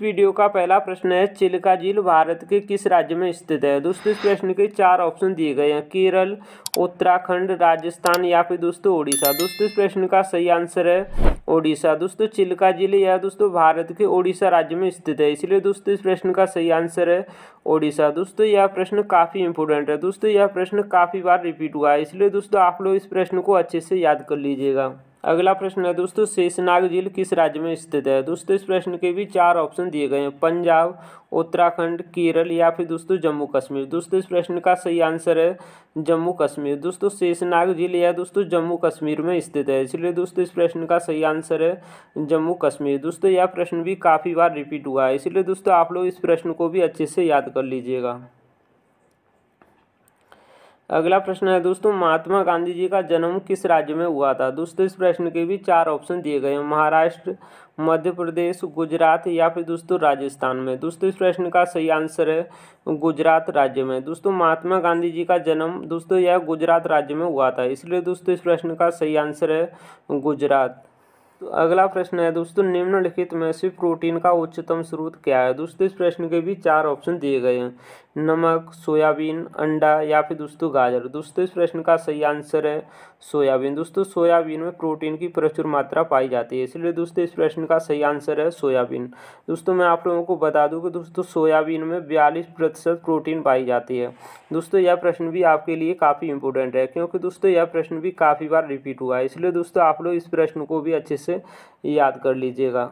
video का पहला प्रश्न है चिल्का झील भारत के किस राज्य में स्थित है दोस्तों इस प्रश्न के चार ऑप्शन दिए गए हैं केरल उत्तराखंड राजस्थान या फिर दोस्तों ओडिशा दोस्तों इस प्रश्न का सही आंसर है ओडिशा दोस्तों चिल्का झील यह दोस्तों भारत के ओडिशा राज्य में स्थित है इसलिए दोस्तों इस प्रश्न का सही आंसर है ओडिशा दोस्तों यह प्रश्न काफ़ी इंपोर्टेंट है दोस्तों यह प्रश्न काफ़ी बार रिपीट हुआ है इसलिए दोस्तों आप लोग इस प्रश्न को अच्छे से याद कर लीजिएगा अगला प्रश्न है दोस्तों शेषनाग झील किस राज्य में स्थित है दोस्तों इस प्रश्न के भी चार ऑप्शन दिए गए हैं पंजाब उत्तराखंड केरल या फिर दोस्तों जम्मू कश्मीर दोस्तों इस प्रश्न का सही आंसर है जम्मू कश्मीर दोस्तों शेषनाग झील यह दोस्तों जम्मू कश्मीर में स्थित है इसलिए दोस्तों इस प्रश्न का सही आंसर है जम्मू कश्मीर दोस्तों यह प्रश्न भी काफ़ी बार रिपीट हुआ है इसलिए दोस्तों आप लोग इस प्रश्न को भी अच्छे से याद कर लीजिएगा अगला प्रश्न है दोस्तों महात्मा गांधी जी का जन्म किस राज्य में हुआ था दोस्तों इस प्रश्न के भी चार ऑप्शन दिए गए हैं महाराष्ट्र मध्य प्रदेश गुजरात या फिर दोस्तों राजस्थान में दोस्तों इस प्रश्न का सही आंसर है गुजरात राज्य में दोस्तों महात्मा गांधी जी का जन्म दोस्तों यह गुजरात राज्य में हुआ था इसलिए दोस्तों इस प्रश्न का सही आंसर है गुजरात तो अगला प्रश्न है दोस्तों निम्नलिखित में से प्रोटीन का उच्चतम स्रोत क्या है दोस्तों इस प्रश्न के भी चार ऑप्शन दिए गए हैं नमक सोयाबीन अंडा या फिर दोस्तों गाजर दोस्तों इस प्रश्न का सही आंसर है सोयाबीन दोस्तों सोयाबीन में प्रोटीन की प्रचुर मात्रा पाई जाती है इसलिए दोस्तों इस प्रश्न का सही आंसर है सोयाबीन दोस्तों मैं आप लोगों को बता दूँ कि दोस्तों सोयाबीन में बयालीस प्रतिशत प्रोटीन पाई जाती है दोस्तों यह प्रश्न भी आपके लिए काफ़ी इंपॉर्टेंट है क्योंकि दोस्तों यह प्रश्न भी काफ़ी बार रिपीट हुआ है इसलिए दोस्तों आप लोग इस प्रश्न को भी अच्छे से से याद कर लीजिएगा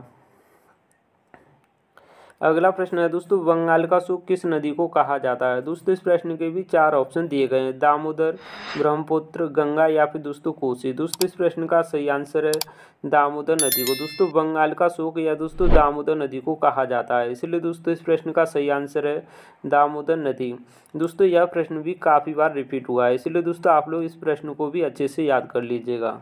अगला प्रश्न है दोस्तों बंगाल का सुख किस नदी को कहा जाता है दोस्तों इस प्रश्न के भी चार ऑप्शन दिए गए हैं दामोदर ब्रह्मपुत्र गंगा या फिर दोस्तों कोसी दोस्तों इस प्रश्न का सही आंसर है दामोदर नदी को दोस्तों बंगाल का सुख या दोस्तों दामोदर नदी को कहा जाता है इसलिए दोस्तों इस प्रश्न का सही आंसर है दामोदर नदी दोस्तों यह प्रश्न भी काफ़ी बार रिपीट हुआ है इसलिए दोस्तों आप लोग इस प्रश्न को भी अच्छे से याद कर लीजिएगा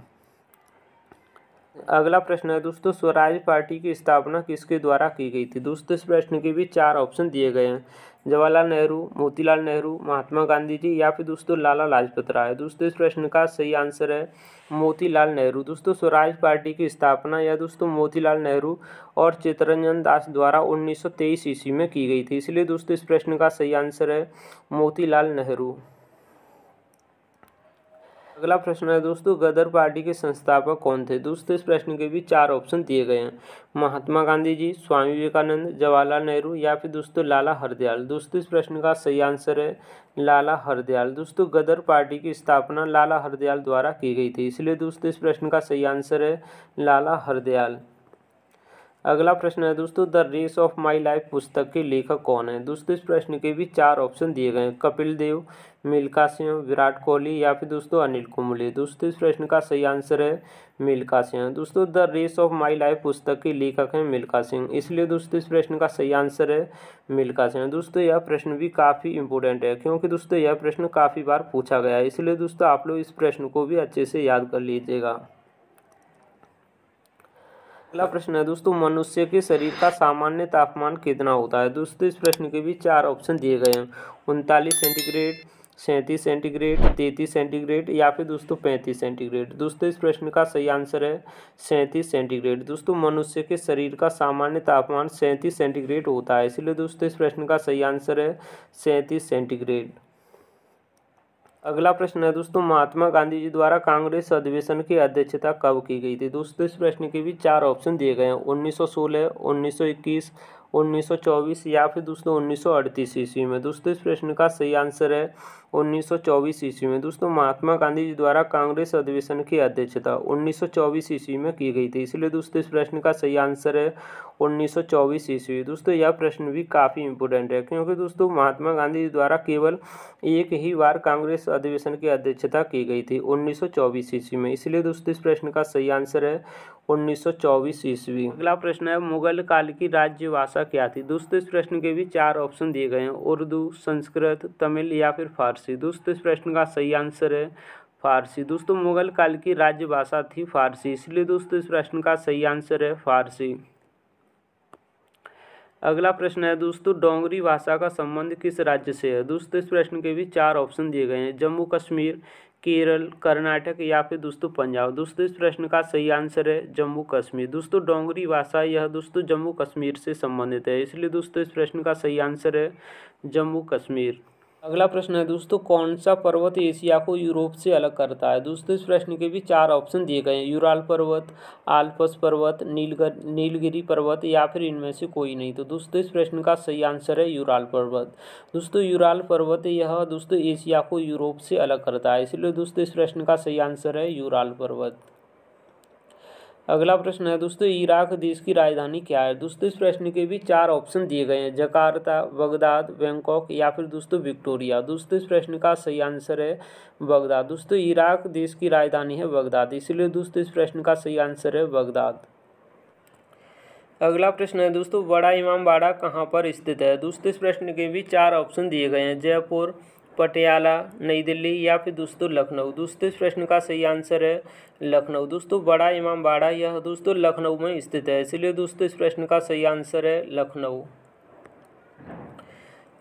अगला प्रश्न है दोस्तों स्वराज पार्टी की स्थापना किसके द्वारा की गई थी दोस्तों इस प्रश्न के भी चार ऑप्शन दिए गए हैं जवाहरलाल नेहरू मोतीलाल नेहरू महात्मा गांधी जी या फिर दोस्तों लाला लाजपत राय दोस्तों इस प्रश्न का सही आंसर है मोतीलाल नेहरू दोस्तों स्वराज पार्टी की स्थापना या दोस्तों मोतीलाल नेहरू और चितरंजन दास द्वारा तेईस ईस्वी में की गई थी इसलिए दोस्तों इस प्रश्न का सही आंसर है मोतीलाल नेहरू अगला प्रश्न है दोस्तों गदर पार्टी के संस्थापक कौन थे दोस्तों इस प्रश्न के भी चार ऑप्शन दिए गए हैं महात्मा गांधी जी स्वामी विवेकानंद जवाहरलाल नेहरू या फिर दोस्तों लाला हरदयाल दोस्तों इस प्रश्न का सही आंसर है लाला हरदयाल दोस्तों गदर पार्टी की स्थापना लाला हरदयाल द्वारा की गई थी इसलिए दोस्तों इस प्रश्न का सही आंसर है लाला हरदयाल अगला प्रश्न है दोस्तों the race of my life पुस्तक के लेखक कौन है दोस्तों इस प्रश्न के भी चार ऑप्शन दिए गए हैं कपिल देव मिल्का सिंह विराट कोहली या फिर दोस्तों अनिल कुंबले दोस्तों इस प्रश्न का सही आंसर है मिल्का सिंह दोस्तों the race of my life पुस्तक के लेखक हैं मिल्का सिंह इसलिए दोस्तों इस प्रश्न का सही आंसर है मिल्खा सिंह दोस्तों यह प्रश्न भी काफ़ी इंपॉर्टेंट है क्योंकि दोस्तों यह प्रश्न काफ़ी बार पूछा गया है इसलिए दोस्तों आप लोग इस प्रश्न को भी अच्छे से याद कर लीजिएगा अगला प्रश्न है दोस्तों मनुष्य के शरीर का सामान्य तापमान कितना होता है दोस्तों इस प्रश्न के भी चार ऑप्शन दिए गए हैं उनतालीस सेंटीग्रेड सैंतीस सेंटीग्रेड तैंतीस सेंटीग्रेड या फिर दोस्तों पैंतीस सेंटीग्रेड दोस्तों इस प्रश्न का सही आंसर है सैंतीस सेंटीग्रेड दोस्तों मनुष्य के शरीर का सामान्य तापमान सैंतीस सेंटीग्रेड होता है इसलिए दोस्तों इस प्रश्न का सही आंसर है सैंतीस सेंटीग्रेड अगला प्रश्न है दोस्तों महात्मा गांधी जी द्वारा कांग्रेस अधिवेशन की अध्यक्षता कब की गई थी दोस्तों इस प्रश्न के भी चार ऑप्शन दिए गए हैं 1916, 1921, 1924 या फिर दोस्तों 1938 ईस्वी में दोस्तों इस प्रश्न का सही आंसर है 1924 ईस्वी में दोस्तों महात्मा गांधी जी द्वारा कांग्रेस अधिवेशन की अध्यक्षता 1924 ईस्वी में की गई थी इसलिए दोस्तों इस प्रश्न का सही आंसर है 1924 ईस्वी दोस्तों यह प्रश्न भी काफ़ी इंपोर्टेंट है क्योंकि दोस्तों महात्मा गांधी जी द्वारा केवल एक ही बार कांग्रेस अधिवेशन की अध्यक्षता की गई थी 1924 ईस्वी में इसलिए दोस्तों इस प्रश्न का सही आंसर है उन्नीस चौबीस ईस्वी अगला प्रश्न है मुगल काल की राज्य भाषा भाषा क्या थी दोस्तों इस प्रश्न के भी चार ऑप्शन दिए गए हैं उर्दू संस्कृत तमिल या फिर फारसी दोस्तों इस प्रश्न का सही आंसर है फारसी दोस्तों मुगल काल की राज्य भाषा थी फारसी इसलिए दोस्तों इस प्रश्न का सही आंसर है फारसी अगला प्रश्न है दोस्तों डोंगरी भाषा का संबंध किस राज्य से है दोस्तों इस प्रश्न के भी चार ऑप्शन दिए गए हैं जम्मू कश्मीर केरल कर्नाटक या फिर दोस्तों पंजाब दोस्तों इस प्रश्न का सही आंसर है जम्मू कश्मीर दोस्तों डोंगरी भाषा यह दोस्तों जम्मू कश्मीर से संबंधित है इसलिए दोस्तों इस प्रश्न का सही आंसर है जम्मू कश्मीर अगला प्रश्न है दोस्तों कौन सा पर्वत एशिया को यूरोप से अलग करता है दोस्तों इस प्रश्न के भी चार ऑप्शन दिए गए हैं यूराल पर्वत आल्पस पर्वत नीलगर नीलगिरी पर्वत या फिर इनमें से कोई नहीं तो दोस्तों इस प्रश्न का सही आंसर है यूराल पर्वत दोस्तों यूराल पर्वत यह दोस्तों एशिया को यूरोप से अलग करता है इसलिए दोस्तों इस प्रश्न का सही आंसर है यूराल पर्वत अगला प्रश्न है दोस्तों इराक देश की राजधानी क्या है दोस्तों इस प्रश्न के भी चार ऑप्शन दिए गए हैं जकार्ता बगदाद बैंकॉक या फिर दोस्तों विक्टोरिया दोस्तों इस प्रश्न का सही आंसर है बगदाद दोस्तों इराक देश की राजधानी है बगदाद इसलिए दोस्तों इस प्रश्न का सही आंसर है बगदाद अगला प्रश्न है दोस्तों बड़ा इमामबाड़ा कहाँ पर स्थित है दोस्तों इस प्रश्न के भी चार ऑप्शन दिए गए हैं जयपुर पटियाला नई दिल्ली या फिर दोस्तों लखनऊ दोस्तों इस प्रश्न का सही आंसर है लखनऊ दोस्तों बड़ा इमाम बाड़ा यह दोस्तों लखनऊ में स्थित है इसलिए दोस्तों इस प्रश्न का सही आंसर है लखनऊ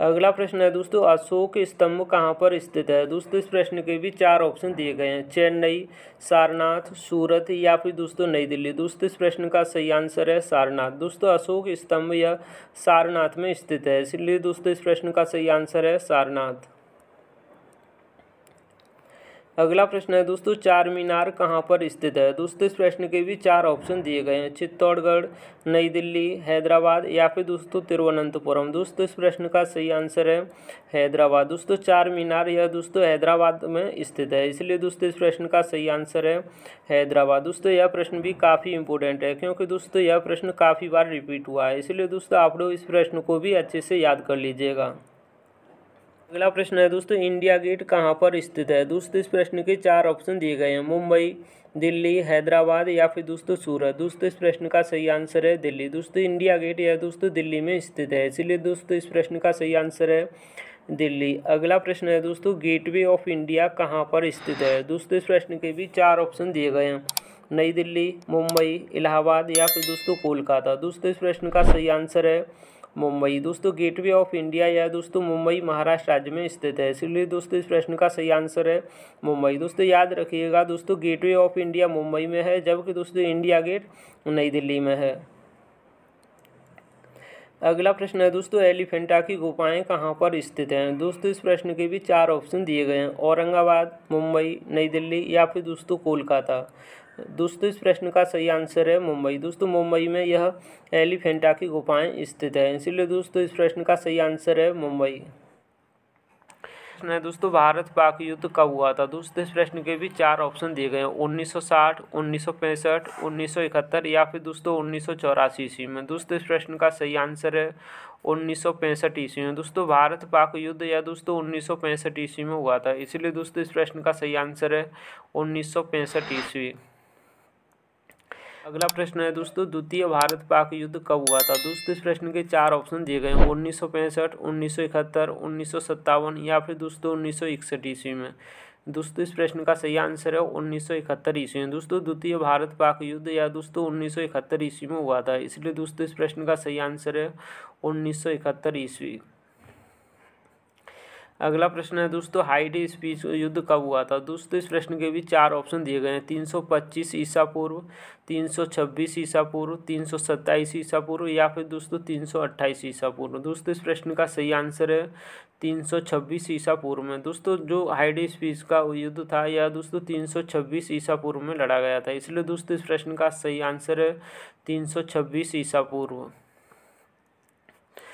अगला प्रश्न है दोस्तों अशोक स्तंभ कहाँ पर स्थित है दोस्तों इस प्रश्न के भी चार ऑप्शन दिए गए हैं चेन्नई सारनाथ सूरत या फिर दोस्तों नई दिल्ली दोस्तों इस प्रश्न का सही आंसर है सारनाथ दोस्तों अशोक स्तंभ यह सारनाथ में स्थित है इसलिए दोस्तों इस प्रश्न का सही आंसर है सारनाथ अगला प्रश्न है दोस्तों चार मीनार कहाँ पर स्थित है दोस्तों इस प्रश्न के भी चार ऑप्शन दिए गए हैं चित्तौड़गढ़ नई दिल्ली हैदराबाद या फिर दोस्तों तिरुवनंतपुरम दोस्तों इस प्रश्न का सही आंसर है हैदराबाद दोस्तों चार मीनार यह दोस्तों हैदराबाद में स्थित है इसलिए दोस्तों इस प्रश्न का सही आंसर है हैदराबाद दोस्तों यह प्रश्न भी काफ़ी इंपॉर्टेंट है क्योंकि दोस्तों यह प्रश्न काफ़ी बार रिपीट हुआ है इसलिए दोस्तों आप लोग इस प्रश्न को भी अच्छे से याद कर लीजिएगा अगला प्रश्न है दोस्तों इंडिया गेट कहाँ पर स्थित है दोस्तों इस प्रश्न के चार ऑप्शन दिए गए हैं मुंबई दिल्ली हैदराबाद या फिर दोस्तों सूरत दोस्तों इस प्रश्न का सही आंसर है दिल्ली दोस्तों इंडिया गेट यह दोस्तों दिल्ली में स्थित है इसलिए दोस्तों इस प्रश्न का सही आंसर है दिल्ली अगला प्रश्न है दोस्तों गेटवे ऑफ इंडिया कहाँ पर स्थित है दोस्तों इस प्रश्न के भी चार ऑप्शन दिए गए हैं नई दिल्ली मुंबई इलाहाबाद या फिर दोस्तों कोलकाता दोस्तों इस प्रश्न का सही आंसर है मुंबई दोस्तों गेटवे ऑफ इंडिया या दोस्तों मुंबई महाराष्ट्र राज्य में स्थित है इसलिए दोस्तों इस प्रश्न का सही आंसर है मुंबई दोस्तों याद रखिएगा दोस्तों गेटवे ऑफ इंडिया मुंबई में है जबकि दोस्तों इंडिया गेट नई दिल्ली में है अगला प्रश्न है दोस्तों एलिफेंटा की गुफाएं कहाँ पर स्थित हैं दोस्तों इस प्रश्न के भी चार ऑप्शन दिए गए हैं औरंगाबाद मुंबई नई दिल्ली या फिर दोस्तों कोलकाता दोस्तों इस प्रश्न का सही आंसर है मुंबई दोस्तों मुंबई में यह एलिफेंटा की गुफाएं स्थित है इसीलिए दोस्तों इस प्रश्न का सही आंसर है मुंबई दोस्तों भारत पाक युद्ध कब हुआ था दोस्तों इस प्रश्न के भी चार ऑप्शन दिए गए हैं 1960, 1965, 1971 या फिर दोस्तों उन्नीस ईस्वी में दोस्तों इस प्रश्न का सही आंसर है उन्नीस ईस्वी में दोस्तों भारत पाक युद्ध या दोस्तों उन्नीस ईस्वी में हुआ था इसीलिए दोस्तों इस प्रश्न का सही आंसर है उन्नीस ईस्वी अगला प्रश्न है दोस्तों द्वितीय भारत पाक युद्ध कब हुआ था दोस्तों इस प्रश्न के चार ऑप्शन दिए गए हैं उन्नीस सौ पैंसठ उन्नीस सौ इकहत्तर उन्नीस सौ सत्तावन या फिर दोस्तों उन्नीस सौ इकसठ ईस्वी में दोस्तों इस प्रश्न का सही आंसर है उन्नीस सौ इकहत्तर ईस्वी में दोस्तों द्वितीय भारत पाक युद्ध या दोस्तों उन्नीस सौ इकहत्तर ईस्वी में हुआ था इसलिए दोस्तों इस प्रश्न का सही आंसर है उन्नीस सौ इकहत्तर ईस्वी अगला प्रश्न है दोस्तों हाइड स्पीच युद्ध कब हुआ था दोस्तों इस प्रश्न के भी चार ऑप्शन दिए गए हैं तीन सौ पच्चीस ईसा पूर्व तीन सौ छब्बीस ईसा पूर्व तीन सौ सत्ताईस ईसा पूर्व या फिर दोस्तों तीन सौ अट्ठाईस ईसा पूर्व दोस्तों इस प्रश्न का सही आंसर है तीन सौ छब्बीस ईसा पूर्व में दोस्तों जो हाइड स्पीच का युद्ध था यह दोस्तों तीन सौ छब्बीस ईसा पूर्व में लड़ा गया था इसलिए दोस्तों इस प्रश्न का सही आंसर है तीन सौ छब्बीस ईसा पूर्व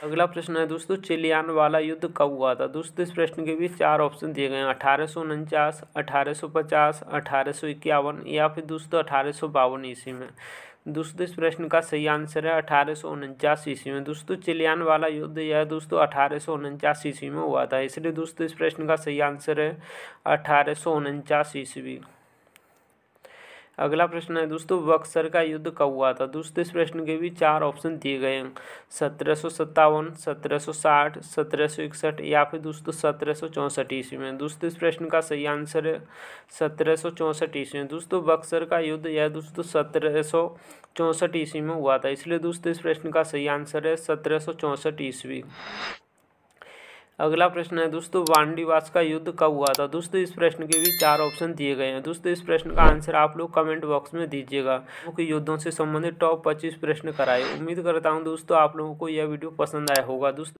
अगला प्रश्न है दोस्तों चिलियान वाला युद्ध कब हुआ था दोस्तों इस प्रश्न के भी चार ऑप्शन दिए गए हैं अठारह सौ उनचास अठारह सौ पचास अठारह सौ इक्यावन या फिर दोस्तों अठारह सौ बावन ईस्वी में दोस्तों इस प्रश्न का सही आंसर है अठारह सौ उनचास ईस्वी में दोस्तों चिलियान वाला युद्ध यह दोस्तों अठारह सौ उनचास ईस्वी में हुआ था इसलिए दोस्तों इस प्रश्न का सही आंसर है अठारह सौ उनचास ईस्वी अगला प्रश्न है दोस्तों बक्सर का युद्ध कब हुआ था दोस्तों इस प्रश्न के भी चार ऑप्शन दिए गए हैं सत्रह सौ सत्तावन सत्रह सौ साठ सत्रह सौ इकसठ या फिर दोस्तों सत्रह सौ चौंसठ ईस्वी में दोस्तों इस प्रश्न का सही आंसर है सत्रह सौ चौंसठ ईस्वी में दोस्तों बक्सर का युद्ध यह दोस्तों सत्रह सौ चौंसठ ईस्वी में हुआ था इसलिए दोस्तों इस प्रश्न का सही आंसर है सत्रह सौ चौंसठ ईस्वी अगला प्रश्न है दोस्तों वांडीवास का युद्ध कब हुआ था दोस्तों इस प्रश्न के भी चार ऑप्शन दिए गए हैं दोस्तों इस प्रश्न का आंसर आप लोग कमेंट बॉक्स में दीजिएगा मुख्य युद्धों से संबंधित टॉप पच्चीस प्रश्न कराए उम्मीद करता हूँ दोस्तों आप लोगों को यह वीडियो पसंद आया होगा दोस्तों